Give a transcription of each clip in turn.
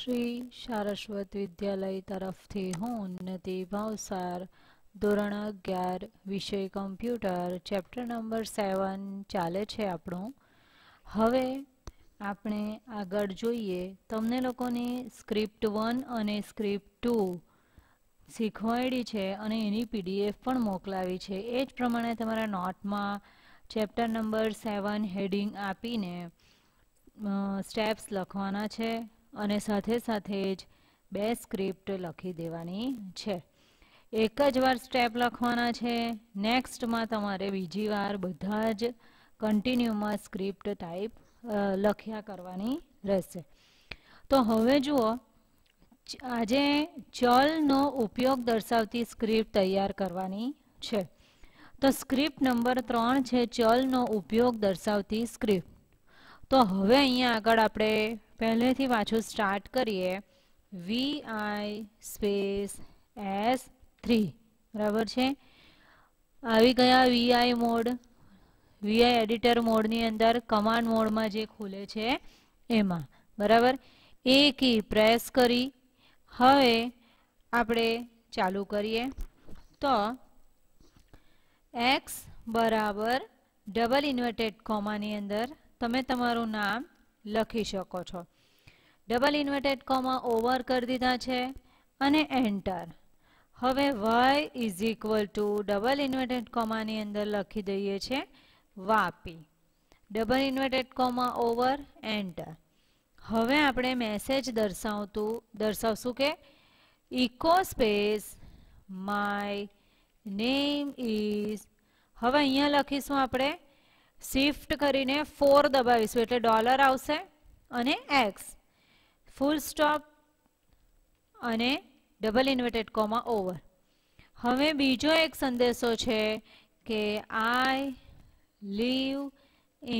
શ્રી સારસ્વત વિદ્યાલય તરફથી હું ઉન્નતિ ભાવસાર ધોરણ અગિયાર વિષય કમ્પ્યુટર ચેપ્ટર નંબર સેવન ચાલે છે આપણું હવે આપણે આગળ જોઈએ તમને લોકોને સ્ક્રિપ્ટ વન અને સ્ક્રિપ્ટ ટુ શીખવાડી છે અને એની પીડીએફ પણ મોકલાવી છે એ જ પ્રમાણે તમારા નોટમાં ચેપ્ટર નંબર સેવન હેડિંગ આપીને સ્ટેપ્સ લખવાના છે અને સાથે સાથે જ બે સ્ક્રિપ્ટ લખી દેવાની છે એક જ વાર સ્ટેપ લખવાના છે નેક્સ્ટમાં તમારે બીજી વાર બધા જ કન્ટિન્યુમાં સ્ક્રિપ્ટ ટાઈપ લખ્યા કરવાની રહેશે તો હવે જુઓ આજે ચલનો ઉપયોગ દર્શાવતી સ્ક્રિપ્ટ તૈયાર કરવાની છે તો સ્ક્રિપ્ટ નંબર ત્રણ છે ચલનો ઉપયોગ દર્શાવતી સ્ક્રિપ્ટ તો હવે અહીંયા આગળ આપણે પહેલેથી પાછું સ્ટાર્ટ કરીએ V I space S three બરાબર છે આવી ગયા વીઆઈ મોડ વીઆઈ એડિટર મોડની અંદર કમાન્ડ મોડમાં જે ખુલે છે એમાં બરાબર એ કી પ્રેસ કરી હવે આપણે ચાલુ કરીએ તો એક્સ બરાબર ડબલ ઇન્વર્ટેડ કોમાની અંદર તમે તમારું નામ લખી શકો છો ડબલ ઇન્વર્ટેડ કોમા ઓવર કરી દીધા છે અને એન્ટર હવે Y is equal to double inverted કોમાની અંદર લખી દઈએ છે વાપી double inverted comma over enter હવે આપણે મેસેજ દર્શાવતું દર્શાવશું કે echo space my name is હવે અહીંયા લખીશું આપણે શિફ્ટ કરીને ફોર દબાવીશું એટલે ડોલર આવશે અને એક્સ ફૂલ સ્ટોપ અને ડબલ ઇન્વર્ટેડ કોમા ઓવર હવે બીજો એક સંદેશો છે કે I live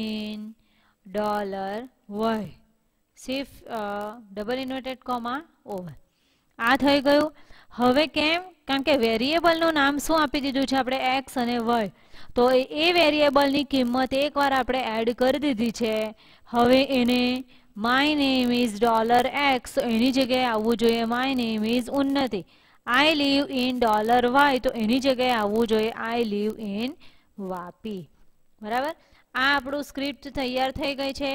in dollar Y shift double inverted comma over આ થઈ ગયું હવે કેમ કારણ કે વેરિયેબલનું નામ શું આપી દીધું છે આપણે એક્સ અને વાય તો એ વેરિયેબલની કિંમત એકવાર આપણે એડ કરી દીધી છે હવે એને my name is dollar X એની જગ્યાએ આવવું જોઈએ my name is Unnati I live in dollar Y તો એની જગ્યાએ આવવું જોઈએ આઈ લીવ ઇન વાપી બરાબર આ આપણું સ્ક્રિપ્ટ તૈયાર થઈ ગઈ છે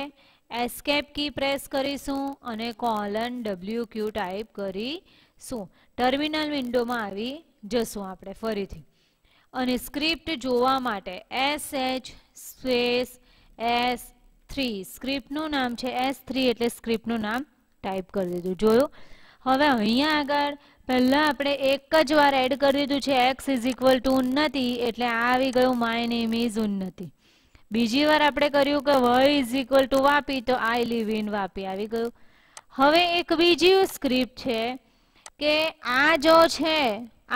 એસ્કેપ કી પ્રેસ કરીશું અને કોલન ડબલ્યુ ક્યુ ટાઈપ કરીશું ટર્મિનલ વિન્ડોમાં આવી જશું આપણે ફરીથી અને સ્ક્રિપ્ટ જોવા માટે S H space S three સ્ક્રિપ્ટનું નામ છે એસ થ્રી એટલે સ્ક્રિપ્ટનું નામ ટાઈપ કરી દીધું જોયું હવે અહીંયા આગળ પહેલાં આપણે એક જ વાર એડ કરી દીધું છે એક્સ ઇઝ ઇક્વલ ટુ ઉન્નતિ એટલે આવી ગયું માય નેમ ઇઝ ઉન્નતિ બીજી વાર આપણે કર્યું કે વય ઇઝ ઇક્વલ ટુ વાપી તો આઈ લીવ ઇન વાપી આવી ગયું હવે એક બીજી સ્ક્રિપ્ટ છે કે આ જો છે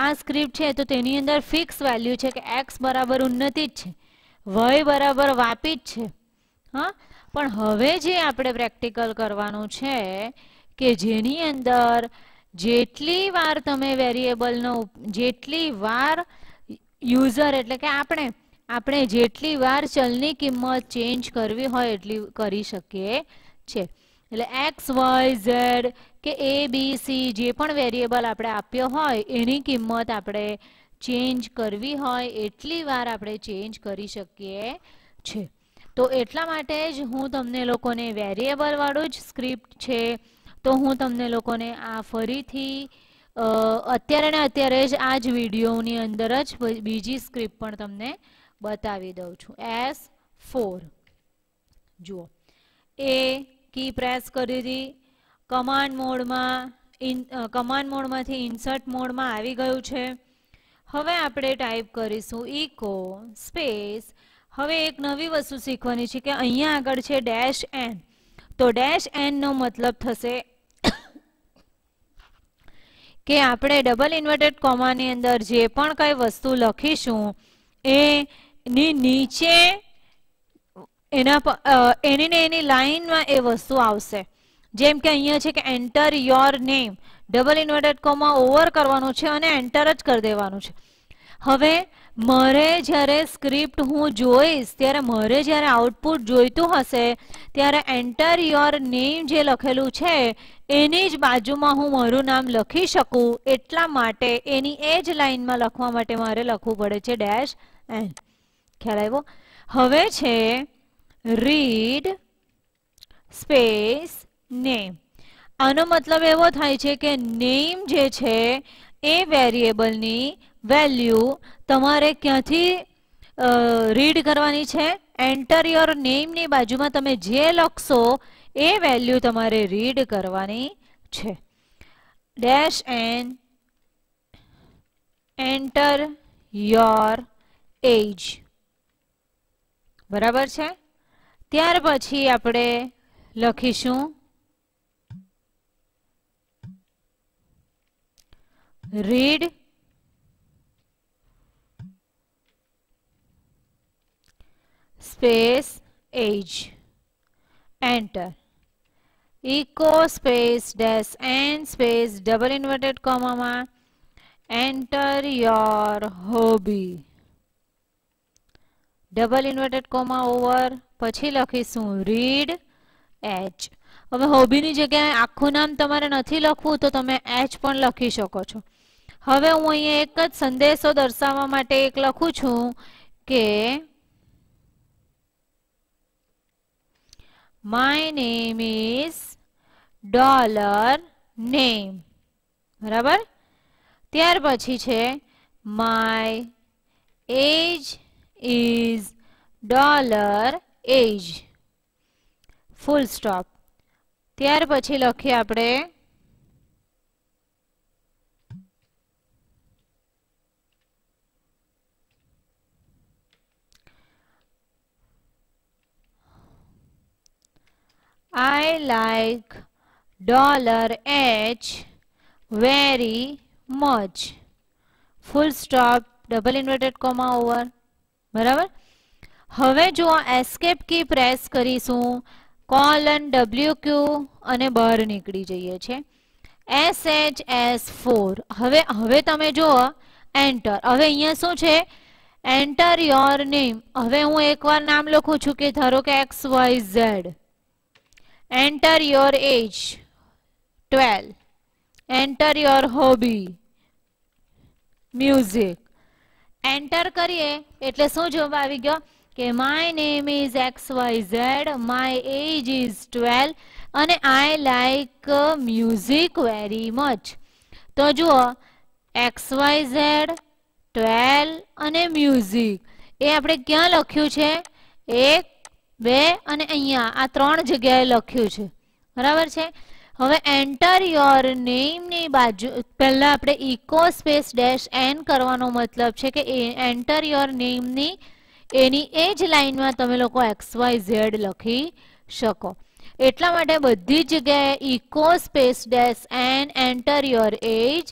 આ સ્ક્રિપ્ટ છે તો તેની અંદર ફિક્સ વેલ્યુ છે કે એક્સ બરાબર ઉન્નતિ જ છે વય બરાબર વાપી જ છે હા પણ હવે જે આપણે પ્રેક્ટિકલ કરવાનું છે કે જેની અંદર જેટલી વાર તમે વેરિયેબલનો જેટલી વાર યુઝર એટલે કે આપણે આપણે જેટલી વાર ચલની કિંમત ચેન્જ કરવી હોય એટલી કરી શકીએ છે એટલે એક્સ વાય ઝેડ કે એ બી સી જે પણ વેરિયેબલ આપણે આપ્યો હોય એની કિંમત આપણે ચેન્જ કરવી હોય એટલી વાર આપણે ચેન્જ કરી શકીએ છે તો એટલા માટે જ હું તમને લોકોને વેરિયેબલવાળું જ સ્ક્રિપ્ટ છે તો હું તમને લોકોને આ ફરીથી અત્યારે ને અત્યારે જ આ જ વિડીયોની અંદર જ બીજી સ્ક્રિપ્ટ પણ તમને બતાવી દઉં છું એસ ફોર જુઓ એ કી પ્રેસ કરી હતી કમાન્ડ મોડમાં ઇન કમાન્ડ મોડમાંથી ઇન્સર્ટ મોડમાં આવી ગયું છે હવે આપણે ટાઈપ કરીશું ઇકો સ્પેસ હવે એક નવી વસ્તુ શીખવાની છે કે અહીંયા આગળ છે ડેશ એન તો ડેશ એનનો મતલબ થશે કે આપણે ડબલ ઇન્વર્ટેડ કોમાની અંદર જે પણ કઈ વસ્તુ લખીશું એ ની નીચે એના એની ને એની લાઈનમાં એ વસ્તુ આવશે જેમ કે અહીંયા છે કે enter your name double inverted comma over કરવાનું છે અને એન્ટર જ કરી દેવાનું છે હવે મારે જ્યારે સ્ક્રિપ્ટ હું જોઈશ ત્યારે મારે જ્યારે આઉટપુટ જોઈતું હશે ત્યારે એન્ટર યોર નેમ જે લખેલું છે એની જ બાજુમાં હું મારું નામ લખી શકું એટલા માટે એની એ જ લાઇનમાં લખવા માટે મારે લખવું પડે છે ડેશ એન્ડ ખ્યાલ આવ્યો હવે છે રીડ સ્પેસ નેમ આનો મતલબ એવો થાય છે કે નેમ જે છે એ વેરિયેબલની વેલ્યુ તમારે ક્યાંથી રીડ કરવાની છે એન્ટર યોર નેમની બાજુમાં તમે જે લખશો એ વેલ્યુ તમારે રીડ કરવાની છે dash N enter your age बराबर छे ત્યાર પછી આપણે લખીશું read space age enter echo space dash N space double inverted કોમામાં enter your hobby double inverted comma over પછી લખીશું રીડ એચ હવે હોબીની જગ્યાએ આખું નામ તમારે નથી લખવું તો તમે એચ પણ લખી શકો છો હવે હું અહીંયા એક જ સંદેશો દર્શાવવા માટે એક લખું છું કે my name is dollar name બરાબર ત્યાર પછી છે my age is dollar age full stop ત્યાર પછી લખીએ આપણે I like dollar H very much. Full stop, double inverted comma over. બરાબર હવે જો એસ્કેપ કી પ્રેસ કરીશું કોલન ડબલ્યુ ક્યુ અને બહાર નીકળી જઈએ છીએ એસ એચ એસ ફોર હવે હવે તમે જુઓ એન્ટર હવે અહીંયા શું છે એન્ટર યોર નેમ હવે હું એકવાર નામ લખું છું કે ધારો કે X Y Z enter your age twelve enter your hobby music enter કરીએ એટલે શું જવાબ આવી ગયો કે my name is X Y Z my age is twelve અને I like music very much તો જુઓ એક્સ વાય ઝેડ ટ્વેલ્વ અને મ્યુઝિક એ આપણે ક્યાં લખ્યું છે એક બે અને અહીંયા આ ત્રણ જગ્યાએ લખ્યું છે બરાબર છે હવે એન્ટર યોર નેમની બાજુ પહેલાં આપણે ઇકો સ્પેસ ડેશ એન કરવાનો મતલબ છે કે એન્ટર યોર નેમની એની એ જ લાઇનમાં તમે લોકો એક્સ વાય ઝેડ લખી શકો એટલા માટે બધી જગ્યાએ echo space dash N enter your age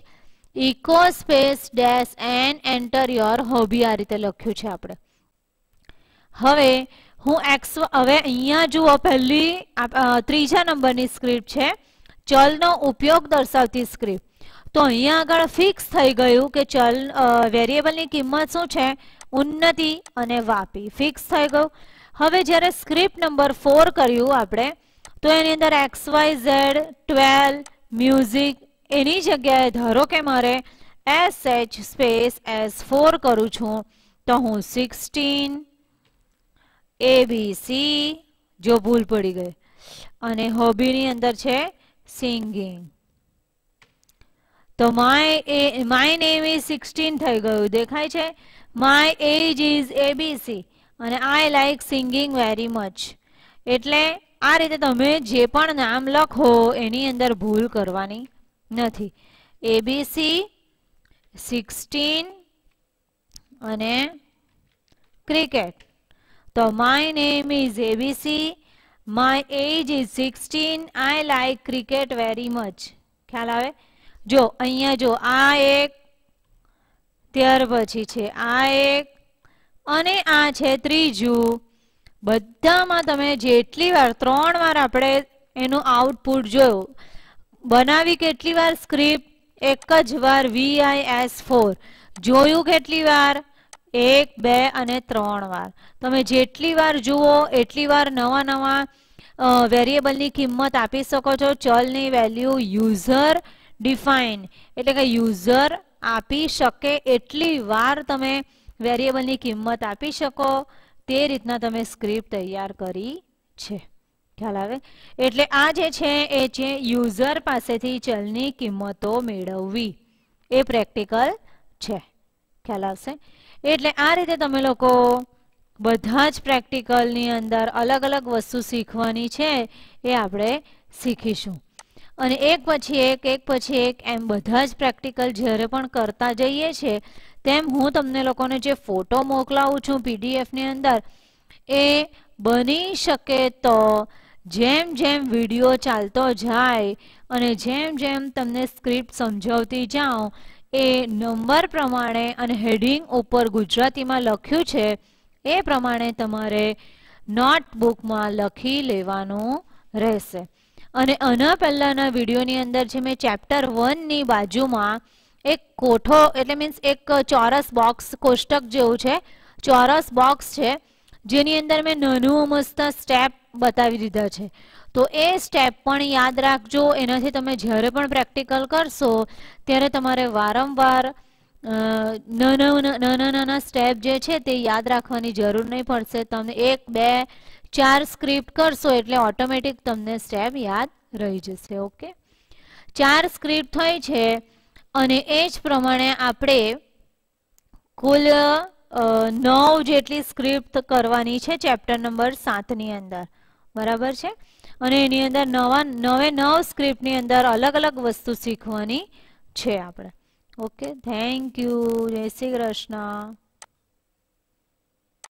echo space dash N enter your hobby આ રીતે લખ્યું છે આપણે હવે હું એક્સ હવે અહીંયા જુઓ પહેલી ત્રીજા નંબરની સ્ક્રિપ્ટ છે ચલનો ઉપયોગ દર્શાવતી સ્ક્રિપ્ટ તો અહીંયા આગળ ફિક્સ થઈ ગયું કે ચલ વેરિયેબલની કિંમત શું છે ઉન્નતિ અને વાપી ફિક્સ થઈ ગયું હવે જ્યારે સ્ક્રિપ્ટ નંબર ફોર કર્યું આપણે તો એની અંદર X Y Z twelve music એની જગ્યાએ ધારો કે મારે S H space S four કરું છું તો હું સિક્સટીન એબીસી જો ભૂલ પડી ગઈ અને હોબીની અંદર છે સિંગિંગ તો my uh my name is 16 થઈ ગયું દેખાય છે માય એજ is એબીસી અને I like singing very much એટલે આ રીતે તમે જે પણ નામ લખો એની અંદર ભૂલ કરવાની નથી એબીસી સિક્સટીન અને ક્રિકેટ તો my name is ABC my age is sixteen I like cricket very much ખ્યાલ આવે જો અહીંયા જો આ એક ત્યાર પછી છે આ એક અને આ છે ત્રીજું બધામાં તમે જેટલી વાર ત્રણ વાર આપણે એનું આઉટપુટ જોયું બનાવી કેટલી વાર સ્ક્રિપ્ટ એક જ વાર વી આઈ એસ ફોર જોયું કેટલી વાર એક બે અને ત્રણ વાર તમે જેટલી વાર જુઓ એટલી વાર નવા નવા વેરિયેબલની કિંમત આપી શકો છો ચલની વેલ્યુ યુઝર ડિફાઇન એટલે કે યુઝર આપી શકે એટલી વાર તમે વેરિયેબલની કિંમત આપી શકો તે રીતના તમે સ્ક્રિપ્ટ તૈયાર કરી છે ખ્યાલ આવે એટલે આ જે છે એ છે યુઝર પાસેથી ચલની કિંમતો મેળવવી એ પ્રેક્ટિકલ છે ખ્યાલ આવશે એટલે આ રીતે તમે લોકો બધા જ પ્રેક્ટિકલની અંદર અલગ અલગ વસ્તુ શીખવાની છે એ આપણે શીખીશું અને એક પછી એક એક પછી એક એમ બધા જ પ્રેક્ટિકલ જ્યારે પણ કરતા જઈએ છીએ તેમ હું તમને લોકોને જે ફોટો મોકલાવું છું પીડીએફની અંદર એ બની શકે તો જેમ જેમ વિડીયો ચાલતો જાય અને જેમ જેમ તમને સ્ક્રિપ્ટ સમજાવતી જાઉં એ નંબર પ્રમાણે અને હેડિંગ ઉપર ગુજરાતીમાં લખ્યું છે એ પ્રમાણે તમારે નોટબુકમાં લખી લેવાનું રહેશે અને આના પહેલાંના વિડીયોની અંદર જે મેં ચેપ્ટર વનની બાજુમાં એક કોઠો એટલે મીન્સ એક ચોરસ બોક્સ કોષ્ટક જેવું છે ચોરસ બોક્સ છે જેની અંદર મેં નાનું અમસ્તા સ્ટેપ બતાવી દીધા છે તો એ સ્ટેપ પણ યાદ રાખજો એનાથી તમે જ્યારે પણ પ્રેક્ટિકલ કરશો ત્યારે તમારે વારંવાર નાના નાના નાના સ્ટેપ જે છે તે યાદ રાખવાની જરૂર નહીં પડશે તમે એક બે ચાર સ્ક્રિપ્ટ કરશો એટલે ઓટોમેટિક તમને સ્ટેપ યાદ રહી જશે ઓકે ચાર સ્ક્રિપ્ટ થઈ છે અને એ જ પ્રમાણે આપણે કુલ નવ જેટલી સ્ક્રિપ્ટ કરવાની છે ચેપ્ટર નંબર સાતની અંદર બરાબર છે અને એની અંદર નવા નવે નવ સ્ક્રિપ્ટની અંદર અલગ અલગ વસ્તુ શીખવાની છે આપણે ઓકે થેન્ક યુ જય શ્રી કૃષ્ણ